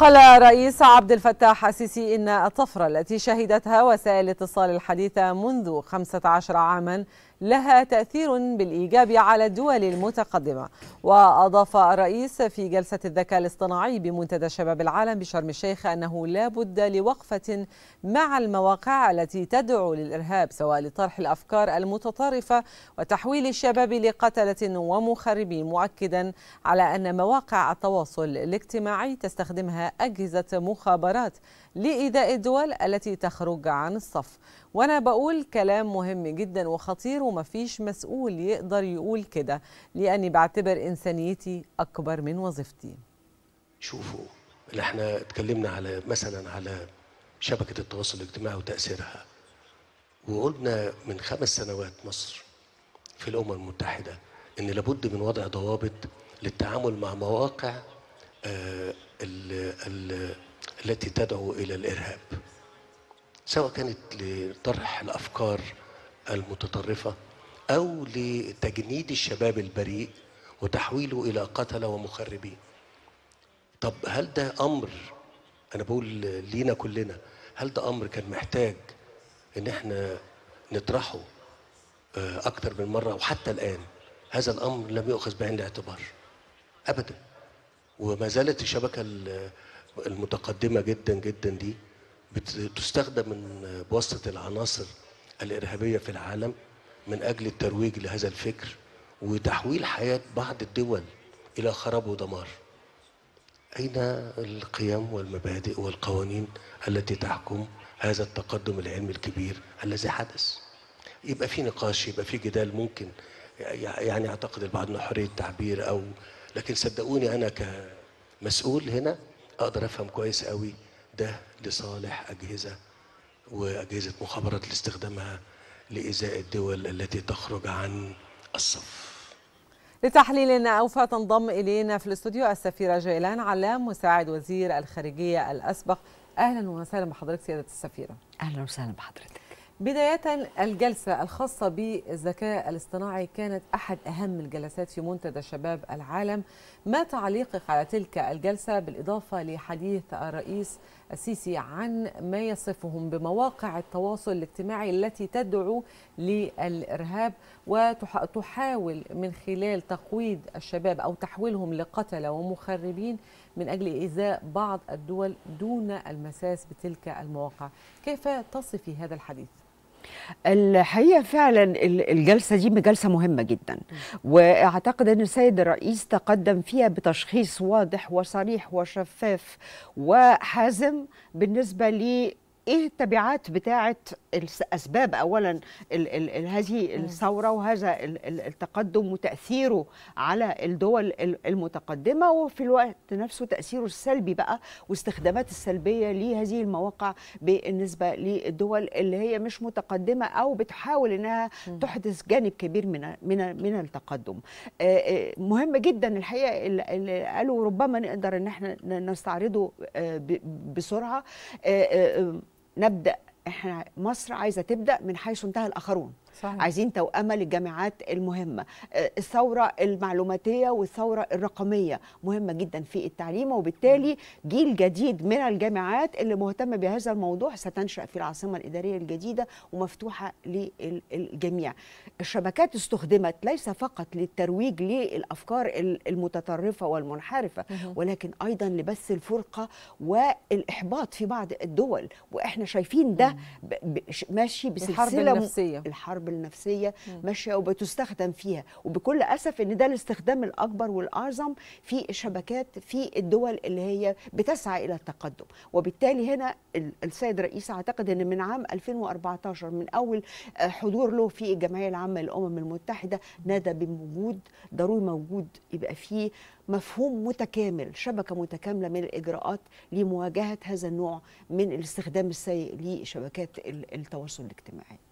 قال رئيس عبد الفتاح السيسي إن الطفرة التي شهدتها وسائل الاتصال الحديثة منذ 15 عاما لها تأثير بالإيجاب على الدول المتقدمة وأضاف الرئيس في جلسة الذكاء الاصطناعي بمنتدى شباب العالم بشرم الشيخ أنه لا بد لوقفة مع المواقع التي تدعو للإرهاب سواء لطرح الأفكار المتطرفة وتحويل الشباب لقتلة ومخربين مؤكدا على أن مواقع التواصل الاجتماعي تستخدمها أجهزة مخابرات لإيذاء الدول التي تخرج عن الصف وأنا بقول كلام مهم جدا وخطير ومفيش مسؤول يقدر يقول كده لأني بعتبر إنسانيتي أكبر من وظيفتي شوفوا اللي احنا اتكلمنا على مثلا على شبكة التواصل الاجتماعي وتأثيرها وقلنا من خمس سنوات مصر في الأمم المتحدة إن لابد من وضع ضوابط للتعامل مع مواقع آه، التي تدعو الى الارهاب سواء كانت لطرح الافكار المتطرفه او لتجنيد الشباب البريء وتحويله الى قتله ومخربين طب هل ده امر انا بقول لينا كلنا هل ده امر كان محتاج ان احنا نطرحه آه، اكثر من مره وحتى الان هذا الامر لم يؤخذ بعين الاعتبار ابدا وما زالت الشبكه المتقدمة جدا جدا دي بتستخدم من بواسطة العناصر الإرهابية في العالم من أجل الترويج لهذا الفكر وتحويل حياة بعض الدول إلى خراب ودمار أين القيم والمبادئ والقوانين التي تحكم هذا التقدم العلمي الكبير الذي حدث يبقى في نقاش يبقى في جدال ممكن يعني أعتقد البعض أنه حرية تعبير أو لكن صدقوني أنا كمسؤول هنا اقدر افهم كويس قوي ده لصالح اجهزه واجهزه مخابرات لاستخدامها لازاء الدول التي تخرج عن الصف لتحليل أوفى تنضم إلينا في الاستوديو السفيرة جيلان علام مساعد وزير الخارجية الأسبق أهلا وسهلا بحضرتك سيادة السفيرة أهلا وسهلا بحضرتك بداية الجلسة الخاصة بالذكاء الاصطناعي كانت أحد أهم الجلسات في منتدى شباب العالم ما تعليقك على تلك الجلسة بالإضافة لحديث الرئيس السيسي عن ما يصفهم بمواقع التواصل الاجتماعي التي تدعو للإرهاب وتحاول من خلال تقويض الشباب أو تحويلهم لقتلة ومخربين من أجل إيذاء بعض الدول دون المساس بتلك المواقع كيف تصفي هذا الحديث؟ الحقيقه فعلا الجلسه دي جلسه مهمه جدا واعتقد ان السيد الرئيس تقدم فيها بتشخيص واضح وصريح وشفاف وحازم بالنسبه ل ايه التبعات بتاعه اسباب اولا الـ الـ الـ هذه الثوره وهذا التقدم وتاثيره على الدول المتقدمه وفي الوقت نفسه تاثيره السلبي بقى واستخدامات السلبيه لهذه المواقع بالنسبه للدول اللي هي مش متقدمه او بتحاول انها تحدث جانب كبير من من من التقدم آه، آه، مهم جدا الحقيقه اللي قالوا ربما نقدر ان احنا نستعرضه آه، بسرعه نبدأ احنا مصر عايزه تبدا من حيث انتهى الاخرون صحيح. عايزين توأمة للجامعات المهمة آه، الثورة المعلوماتية والثورة الرقمية مهمة جدا في التعليم وبالتالي جيل جديد من الجامعات اللي مهتمة بهذا الموضوع ستنشأ في العاصمة الإدارية الجديدة ومفتوحة للجميع الشبكات استخدمت ليس فقط للترويج للأفكار المتطرفة والمنحرفة ولكن أيضا لبث الفرقة والإحباط في بعض الدول وإحنا شايفين ده ماشي بسلسله الحرب النفسيه الحرب النفسيه ماشيه وبتستخدم فيها وبكل اسف ان ده الاستخدام الاكبر والاعظم في الشبكات في الدول اللي هي بتسعى الى التقدم وبالتالي هنا السيد الرئيس اعتقد ان من عام 2014 من اول آه، حضور له في الجمعيه العامه للامم المتحده نادى بوجود ضروري موجود يبقى فيه مفهوم متكامل شبكه متكامله من الاجراءات لمواجهه هذا النوع من الاستخدام السيء لشبكات التواصل الاجتماعي